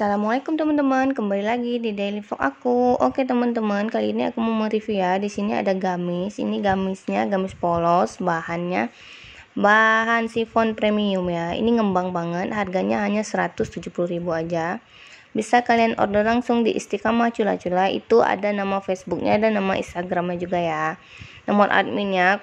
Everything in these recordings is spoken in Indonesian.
Assalamualaikum teman-teman, kembali lagi di daily vlog aku. Oke teman-teman, kali ini aku mau mereview ya. Di sini ada gamis, ini gamisnya gamis polos, bahannya bahan sifon premium ya. Ini ngembang banget, harganya hanya 170.000 aja bisa kalian order langsung di Istiqamah Cula-Cula itu ada nama Facebooknya dan nama Instagramnya juga ya nomor adminnya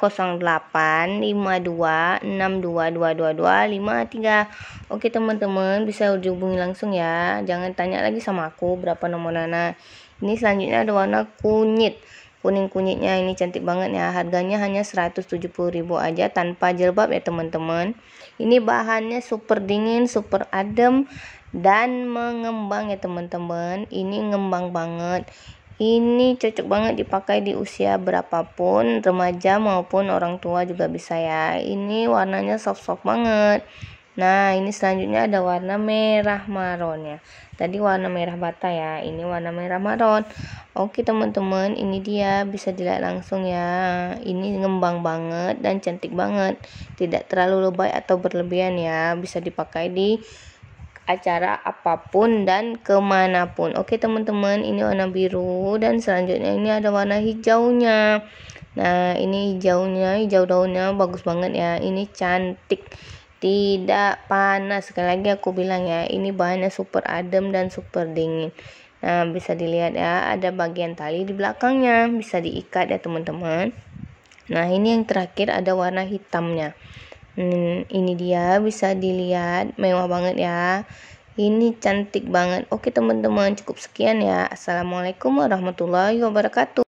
085262222253 oke teman-teman bisa hubungi langsung ya jangan tanya lagi sama aku berapa nomor Nana ini selanjutnya ada warna kunyit kuning kunyitnya ini cantik banget ya harganya hanya 170 ribu aja tanpa jilbab ya teman-teman ini bahannya super dingin super adem dan mengembang ya teman-teman ini ngembang banget ini cocok banget dipakai di usia berapapun remaja maupun orang tua juga bisa ya ini warnanya soft soft banget Nah, ini selanjutnya ada warna merah maron ya Tadi warna merah bata ya, ini warna merah maron. Oke, teman-teman, ini dia bisa dilihat langsung ya. Ini ngembang banget dan cantik banget. Tidak terlalu lebay atau berlebihan ya, bisa dipakai di acara apapun dan kemanapun. Oke teman-teman, ini warna biru dan selanjutnya ini ada warna hijaunya. Nah ini hijaunya, hijau daunnya bagus banget ya. Ini cantik tidak panas sekali lagi aku bilang ya ini bahannya super adem dan super dingin nah bisa dilihat ya ada bagian tali di belakangnya bisa diikat ya teman-teman nah ini yang terakhir ada warna hitamnya hmm, ini dia bisa dilihat mewah banget ya ini cantik banget oke teman-teman cukup sekian ya assalamualaikum warahmatullahi wabarakatuh